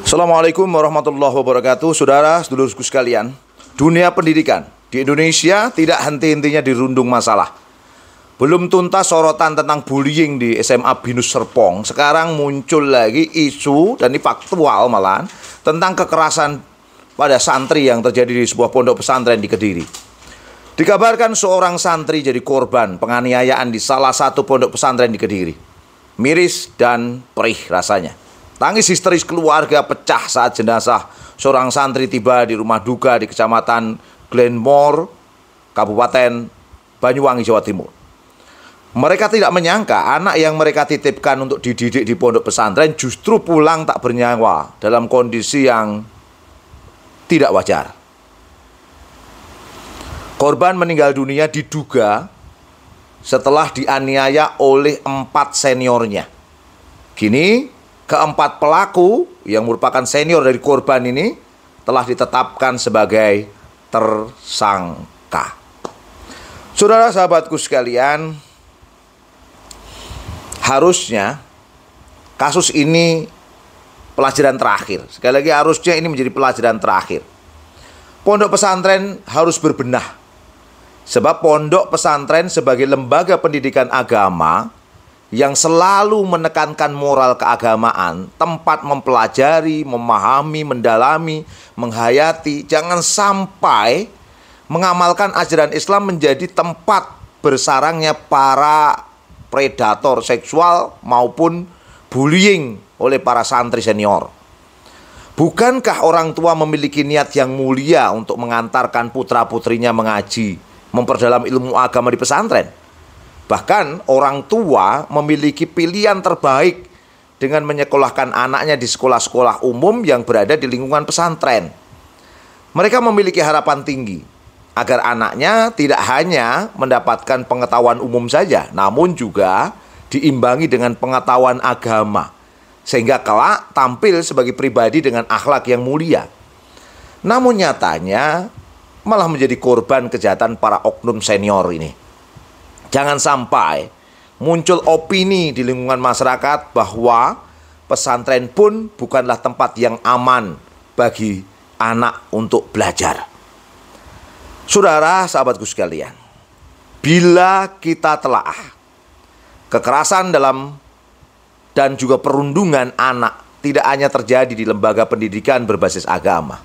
Assalamualaikum warahmatullahi wabarakatuh Saudara, sedulurku sekalian Dunia pendidikan di Indonesia tidak henti-hentinya dirundung masalah Belum tuntas sorotan tentang bullying di SMA Binus Serpong Sekarang muncul lagi isu, dan ini faktual malahan Tentang kekerasan pada santri yang terjadi di sebuah pondok pesantren di Kediri Dikabarkan seorang santri jadi korban penganiayaan di salah satu pondok pesantren di Kediri Miris dan perih rasanya Tangis histeris keluarga pecah saat jenazah seorang santri tiba di rumah duka di Kecamatan Glenmore, Kabupaten Banyuwangi, Jawa Timur. Mereka tidak menyangka anak yang mereka titipkan untuk dididik di pondok pesantren justru pulang tak bernyawa dalam kondisi yang tidak wajar. Korban meninggal dunia diduga setelah dianiaya oleh empat seniornya. Kini Keempat pelaku yang merupakan senior dari korban ini telah ditetapkan sebagai tersangka. Saudara sahabatku sekalian, harusnya kasus ini pelajaran terakhir. Sekali lagi harusnya ini menjadi pelajaran terakhir. Pondok pesantren harus berbenah. Sebab pondok pesantren sebagai lembaga pendidikan agama yang selalu menekankan moral keagamaan, tempat mempelajari, memahami, mendalami, menghayati, jangan sampai mengamalkan ajaran Islam menjadi tempat bersarangnya para predator seksual maupun bullying oleh para santri senior. Bukankah orang tua memiliki niat yang mulia untuk mengantarkan putra-putrinya mengaji, memperdalam ilmu agama di pesantren? Bahkan orang tua memiliki pilihan terbaik dengan menyekolahkan anaknya di sekolah-sekolah umum yang berada di lingkungan pesantren. Mereka memiliki harapan tinggi agar anaknya tidak hanya mendapatkan pengetahuan umum saja, namun juga diimbangi dengan pengetahuan agama, sehingga kelak tampil sebagai pribadi dengan akhlak yang mulia. Namun nyatanya malah menjadi korban kejahatan para oknum senior ini. Jangan sampai muncul opini di lingkungan masyarakat bahwa pesantren pun bukanlah tempat yang aman bagi anak untuk belajar. Saudara, sahabatku sekalian, bila kita telaah kekerasan dalam dan juga perundungan anak tidak hanya terjadi di lembaga pendidikan berbasis agama.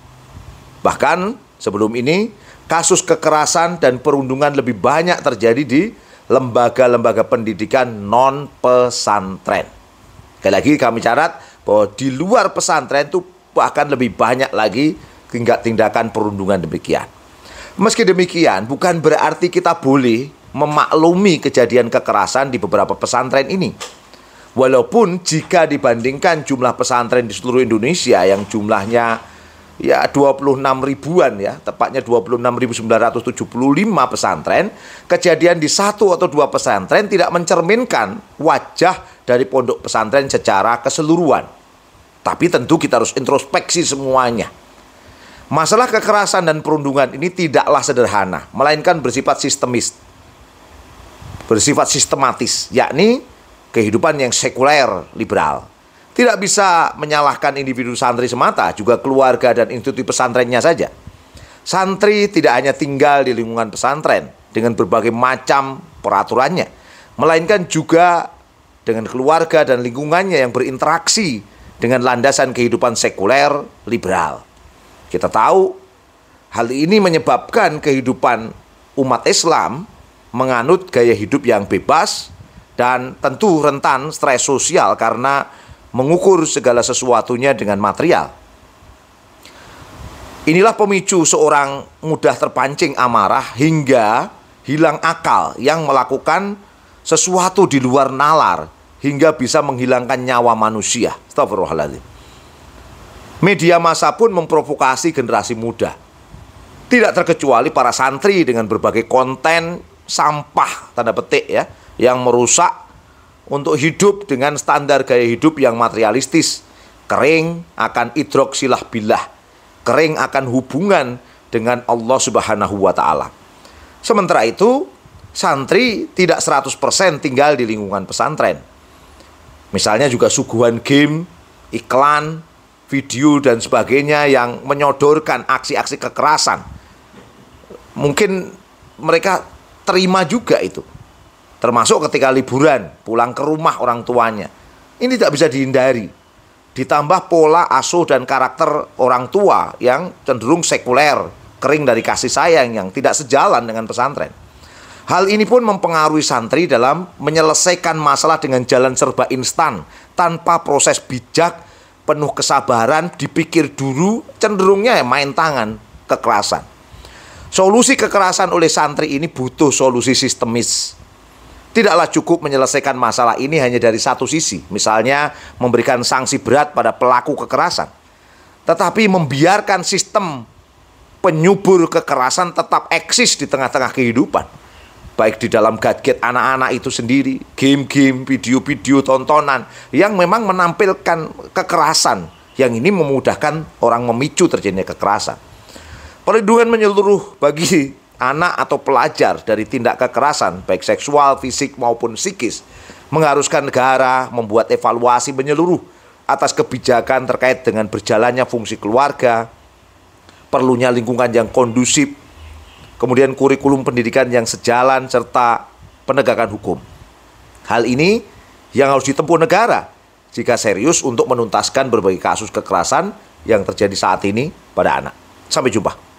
Bahkan sebelum ini, kasus kekerasan dan perundungan lebih banyak terjadi di lembaga-lembaga pendidikan non pesantren. Sekali lagi kami syarat bahwa di luar pesantren itu bahkan lebih banyak lagi tingkat tindakan perundungan demikian. Meski demikian, bukan berarti kita boleh memaklumi kejadian kekerasan di beberapa pesantren ini. Walaupun jika dibandingkan jumlah pesantren di seluruh Indonesia yang jumlahnya ya 26 ribuan ya, tepatnya 26.975 pesantren, kejadian di satu atau dua pesantren tidak mencerminkan wajah dari pondok pesantren secara keseluruhan. Tapi tentu kita harus introspeksi semuanya. Masalah kekerasan dan perundungan ini tidaklah sederhana, melainkan bersifat sistemis. Bersifat sistematis, yakni kehidupan yang sekuler liberal tidak bisa menyalahkan individu santri semata, juga keluarga dan institusi pesantrennya saja. Santri tidak hanya tinggal di lingkungan pesantren dengan berbagai macam peraturannya, melainkan juga dengan keluarga dan lingkungannya yang berinteraksi dengan landasan kehidupan sekuler liberal. Kita tahu hal ini menyebabkan kehidupan umat Islam menganut gaya hidup yang bebas dan tentu rentan stres sosial karena mengukur segala sesuatunya dengan material. Inilah pemicu seorang mudah terpancing amarah hingga hilang akal yang melakukan sesuatu di luar nalar hingga bisa menghilangkan nyawa manusia. Astagfirullahaladzim. Media massa pun memprovokasi generasi muda. Tidak terkecuali para santri dengan berbagai konten sampah tanda petik ya yang merusak untuk hidup dengan standar gaya hidup yang materialistis. Kering akan idroksilah bilah, Kering akan hubungan dengan Allah Subhanahu wa taala. Sementara itu, santri tidak 100% tinggal di lingkungan pesantren. Misalnya juga suguhan game, iklan, video dan sebagainya yang menyodorkan aksi-aksi kekerasan. Mungkin mereka terima juga itu Termasuk ketika liburan, pulang ke rumah orang tuanya. Ini tidak bisa dihindari. Ditambah pola asuh dan karakter orang tua yang cenderung sekuler, kering dari kasih sayang yang tidak sejalan dengan pesantren. Hal ini pun mempengaruhi santri dalam menyelesaikan masalah dengan jalan serba instan, tanpa proses bijak, penuh kesabaran, dipikir dulu, cenderungnya ya main tangan, kekerasan. Solusi kekerasan oleh santri ini butuh solusi sistemis tidaklah cukup menyelesaikan masalah ini hanya dari satu sisi, misalnya memberikan sanksi berat pada pelaku kekerasan, tetapi membiarkan sistem penyubur kekerasan tetap eksis di tengah-tengah kehidupan. Baik di dalam gadget anak-anak itu sendiri, game-game, video-video tontonan yang memang menampilkan kekerasan yang ini memudahkan orang memicu terjadinya kekerasan. Perlindungan menyeluruh bagi anak atau pelajar dari tindak kekerasan baik seksual, fisik maupun psikis mengharuskan negara membuat evaluasi menyeluruh atas kebijakan terkait dengan berjalannya fungsi keluarga, perlunya lingkungan yang kondusif, kemudian kurikulum pendidikan yang sejalan serta penegakan hukum. Hal ini yang harus ditempuh negara jika serius untuk menuntaskan berbagai kasus kekerasan yang terjadi saat ini pada anak. Sampai jumpa.